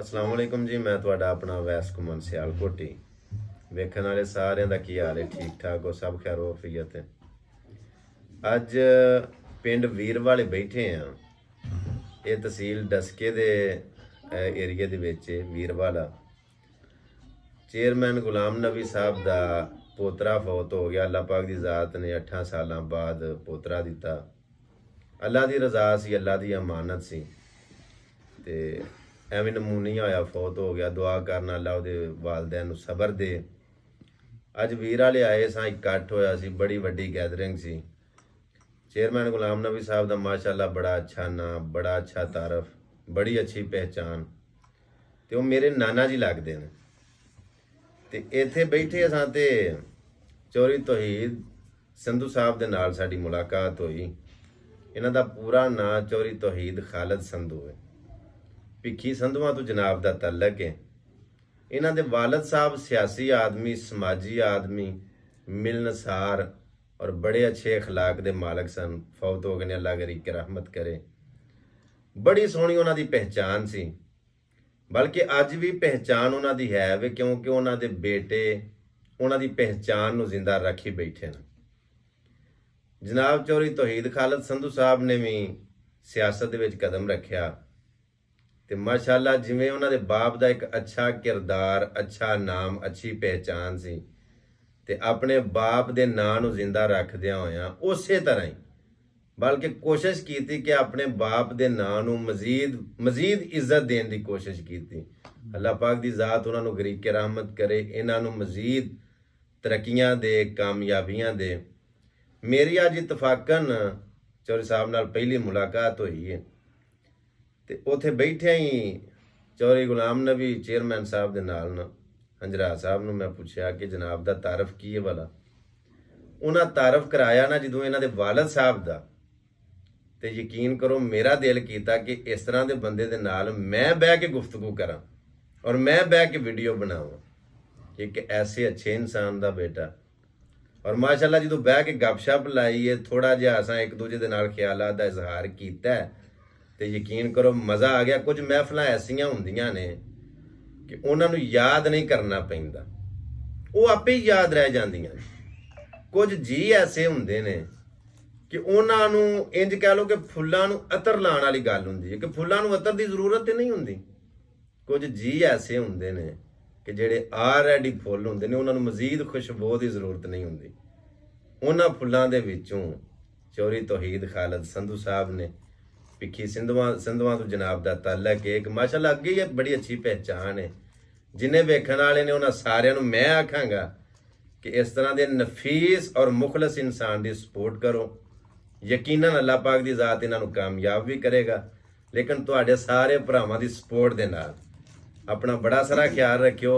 ਅਸਲਾਮ ਵਾਲੇਕਮ ਜੀ ਮੈਂ ਤੁਹਾਡਾ ਆਪਣਾ ਵੈਸ ਕੁਮਨ ਸਿਆਲਕੋਟੀ ਵੇਖਣ ਵਾਲੇ ਸਾਰਿਆਂ ਦਾ ਕੀ ਹਾਲ ਹੈ ਠੀਕ ਠਾਕ ਹੋ ਸਭ ਖੈਰ ਹੋ ਹੈ ਅੱਜ ਪਿੰਡ ਵੀਰ ਵਾਲੇ ਬੈਠੇ ਆ ਇਹ ਤਹਿਸੀਲ ਡਸਕੇ ਦੇ ਏਰੀਆ ਦੇ ਵਿੱਚ ਵੀਰ ਵਾਲਾ ਚੇਅਰਮੈਨ ਗੁਲਾਮ ਨਬੀ ਸਾਹਿਬ ਦਾ ਪੋਤਰਾ ਫੌਤ ਹੋ ਗਿਆ ਅੱਲਾਹ ਪਾਕ ਦੀ ਜ਼ਾਤ ਨੇ 8 ਸਾਲਾਂ ਬਾਅਦ ਪੋਤਰਾ ਦਿੱਤਾ ਅੱਲਾਹ ਦੀ ਰਜ਼ਾ ਸੀ ਅੱਲਾਹ ਦੀ ਅਮਾਨਤ ਸੀ ਤੇ ਐਵੇਂ ਨਮੂਨੀ ਹੋਇਆ ਫੌਤ ਹੋ ਗਿਆ ਦੁਆ ਕਰਨ ਅੱਲਾ ਉਹਦੇ ਵਾਲਦਿਆਂ ਨੂੰ ਸਬਰ ਦੇ ਅੱਜ ਵੀਰ ਵਾਲੇ ਆਏ ਸਾਂ ਇਕੱਠ ਹੋਇਆ ਸੀ ਬੜੀ ਵੱਡੀ ਗੈਦਰਿੰਗ ਸੀ ਚੇਅਰਮੈਨ ਗੁਲਾਮ ਨਬੀ ਸਾਹਿਬ ਦਾ ਮਾਸ਼ਾਅੱਲਾ ਬੜਾ ਅੱਛਾ ਨਾਮ ਬੜਾ ਅੱਛਾ ਤਾਰਫ ਬੜੀ ਅੱਛੀ ਪਹਿਚਾਨ ਤੇ ਉਹ ਮੇਰੇ ਨਾਨਾ ਜੀ ਲੱਗਦੇ ਨੇ ਤੇ ਇੱਥੇ ਬੈਠੇ ਅਸਾਂ ਤੇ ਚੋਰੀ ਤੋਹੀਦ ਸੰਧੂ ਸਾਹਿਬ ਦੇ ਨਾਲ ਸਾਡੀ ਮੁਲਾਕਾਤ ਹੋਈ ਇਹਨਾਂ ਦਾ ਪੂਰਾ ਨਾਂ ਚੋਰੀ ਤੋਹੀਦ ਖਾਲਦ ਸੰਧੂ ਹੈ ਭਿੱਖੀ ਸੰਧਵਾ ਤੋਂ ਜਨਾਬ ਦਾ ਤਲਕ ਹੈ ਇਹਨਾਂ ਦੇ ਵਾਲਦ ਸਾਹਿਬ ਸਿਆਸੀ ਆਦਮੀ ਸਮਾਜੀ ਆਦਮੀ ਮਿਲਨਸਾਰ ਔਰ ਬੜੇ ਅੱਛੇ اخلاق ਦੇ ਮਾਲਕ ਸਨ ਫੌਤ ਹੋ ਗਏ ਨੇ ਅੱਲਾ ਗਰੀਕ ਰਹਿਮਤ ਕਰੇ ਬੜੀ ਸੋਹਣੀ ਉਹਨਾਂ ਦੀ ਪਹਿਚਾਨ ਸੀ ਬਲਕਿ ਅੱਜ ਵੀ ਪਹਿਚਾਨ ਉਹਨਾਂ ਦੀ ਹੈ ਵੇ ਕਿਉਂਕਿ ਉਹਨਾਂ ਦੇ ਬੇਟੇ ਉਹਨਾਂ ਦੀ ਪਹਿਚਾਨ ਨੂੰ ਜ਼ਿੰਦਾ ਰੱਖੀ ਬੈਠੇ ਨੇ ਜਨਾਬ ਚੌਰੀ ਤੋਹੀਦ ਖਾਲਦ ਸੰਧੂ ਸਾਹਿਬ ਨੇ ਵੀ ਸਿਆਸਤ ਦੇ ਵਿੱਚ ਕਦਮ ਰੱਖਿਆ ਤੇ ਮਾਸ਼ਾਅੱਲਾ ਜਿਵੇਂ ਉਹਨਾਂ ਦੇ ਬਾਪ ਦਾ ਇੱਕ ਅੱਛਾ ਕਿਰਦਾਰ ਅੱਛਾ ਨਾਮ ਅੱਛੀ ਪਹਿਚਾਨ ਸੀ ਤੇ ਆਪਣੇ ਬਾਪ ਦੇ ਨਾਂ ਨੂੰ ਜ਼ਿੰਦਾ ਰੱਖਦਿਆਂ ਹੋਇਆਂ ਉਸੇ ਤਰ੍ਹਾਂ ਹੀ ਬਲਕਿ ਕੋਸ਼ਿਸ਼ ਕੀਤੀ ਕਿ ਆਪਣੇ ਬਾਪ ਦੇ ਨਾਂ ਨੂੰ ਮਜ਼ੀਦ ਮਜ਼ੀਦ ਇੱਜ਼ਤ ਦੇਣ ਦੀ ਕੋਸ਼ਿਸ਼ ਕੀਤੀ ਅੱਲਾਹ ਪਾਕ ਦੀ ਜ਼ਾਤ ਉਹਨਾਂ ਨੂੰ ਗਰੀਬ ਕੇ ਰਹਿਮਤ ਕਰੇ ਇਹਨਾਂ ਨੂੰ ਮਜ਼ੀਦ ਤਰੱਕੀਆਂ ਦੇ ਕਾਮਯਾਬੀਆਂ ਦੇ ਮੇਰੀ ਅੱਜ ਇਤਫਾਕਨ ਚੌਰੀ ਸਾਹਿਬ ਨਾਲ ਪਹਿਲੀ ਮੁਲਾਕਾਤ ਹੋਈ ਹੈ ਤੇ ਉਥੇ ਬੈਠਿਆ ਹੀ ਚੌਰੀ ਗੁਲਾਮ ਨਬੀ ਚੇਅਰਮੈਨ ਸਾਹਿਬ ਦੇ ਨਾਲ ਨਾ ਹੰਜਰਾ ਸਾਹਿਬ ਨੂੰ ਮੈਂ ਪੁੱਛਿਆ ਕਿ ਜਨਾਬ ਦਾ ਤਾਰਫ ਕੀ ਹੈ ਵਾਲਾ ਉਹਨਾਂ ਤਾਰਫ ਕਰਾਇਆ ਨਾ ਜਦੋਂ ਇਹਨਾਂ ਦੇ ਵਾਲਦ ਸਾਹਿਬ ਦਾ ਤੇ ਯਕੀਨ ਕਰੋ ਮੇਰਾ ਦਿਲ ਕੀਤਾ ਕਿ ਇਸ ਤਰ੍ਹਾਂ ਦੇ ਬੰਦੇ ਦੇ ਨਾਲ ਮੈਂ ਬਹਿ ਕੇ ਗੁਫ਼ਤਗੂ ਕਰਾਂ ਔਰ ਮੈਂ ਬਹਿ ਕੇ ਵੀਡੀਓ ਬਣਾਵਾਂ ਇੱਕ ਐਸੇ ਅੱਛੇ ਇਨਸਾਨ ਦਾ ਬੇਟਾ ਔਰ ਮਾਸ਼ਾਅੱਲਾ ਜਦੋਂ ਬਹਿ ਕੇ ਗੱਪਸ਼ਪ ਲਾਈਏ ਥੋੜਾ ਜਿਹਾ ਅਸਾਂ ਇੱਕ ਦੂਜੇ ਦੇ ਨਾਲ ਖਿਆਲਾਂ ਦਾ ਇਜ਼ਹਾਰ ਕੀਤਾ ਤੇ ਯਕੀਨ ਕਰੋ ਮਜ਼ਾ ਆ ਗਿਆ ਕੁਝ ਮਹਿਫਲਾਂ ਐਸੀਆਂ ਹੁੰਦੀਆਂ ਨੇ ਕਿ ਉਹਨਾਂ ਨੂੰ ਯਾਦ ਨਹੀਂ ਕਰਨਾ ਪੈਂਦਾ ਉਹ ਆਪੇ ਹੀ ਯਾਦ ਰਹਿ ਜਾਂਦੀਆਂ ਨੇ ਕੁਝ ਜੀ ਐਸੇ ਹੁੰਦੇ ਨੇ ਕਿ ਉਹਨਾਂ ਨੂੰ ਇੰਜ ਕਹਿ ਲਓ ਕਿ ਫੁੱਲਾਂ ਨੂੰ ਅਤਰ ਲਾਣ ਵਾਲੀ ਗੱਲ ਹੁੰਦੀ ਹੈ ਕਿ ਫੁੱਲਾਂ ਨੂੰ ਅਤਰ ਦੀ ਜ਼ਰੂਰਤ ਤੇ ਨਹੀਂ ਹੁੰਦੀ ਕੁਝ ਜੀ ਐਸੇ ਹੁੰਦੇ ਨੇ ਕਿ ਜਿਹੜੇ ਆਲਰੇਡੀ ਫੁੱਲ ਹੁੰਦੇ ਨੇ ਉਹਨਾਂ ਨੂੰ ਮਜ਼ੀਦ ਖੁਸ਼ਬੂ ਦੀ ਜ਼ਰੂਰਤ ਨਹੀਂ ਹੁੰਦੀ ਉਹਨਾਂ ਫੁੱਲਾਂ ਦੇ ਵਿੱਚੋਂ ਚੋਰੀ ਤੋਹੀਦ ਖਾਲਦ ਸੰਧੂ ਸਾਹਿਬ ਨੇ ਪਿੱਖੀ ਸਿੰਧਵਾ ਸਿੰਧਵਾ ਤੋਂ ਜਨਾਬ ਦਾ ਤਾਲਾ ਹੈ ਮਾਸ਼ਾਅੱਲਾ ਅੱਗੇ ਇਹ ਬੜੀ ਅੱਛੀ ਪਹਿਚਾਨ ਹੈ ਜਿਨੇ ਵੇਖਣ ਵਾਲੇ ਨੇ ਉਹਨਾਂ ਸਾਰਿਆਂ ਨੂੰ ਮੈਂ ਆਖਾਂਗਾ ਕਿ ਇਸ ਤਰ੍ਹਾਂ ਦੇ ਨਫੀਸ ਔਰ ਮੁਖਲਸ ਇਨਸਾਨ ਦੀ ਸਪੋਰਟ ਕਰੋ ਯਕੀਨਨ ਅੱਲਾਹ ਪਾਕ ਦੀ ਜ਼ਾਤ ਇਹਨਾਂ ਨੂੰ ਕਾਮਯਾਬ ਵੀ ਕਰੇਗਾ ਲੇਕਿਨ ਤੁਹਾਡੇ ਸਾਰੇ ਭਰਾਵਾਂ ਦੀ ਸਪੋਰਟ ਦੇ ਨਾਲ ਆਪਣਾ ਬੜਾ ਸਾਰਾ ਖਿਆਲ ਰੱਖਿਓ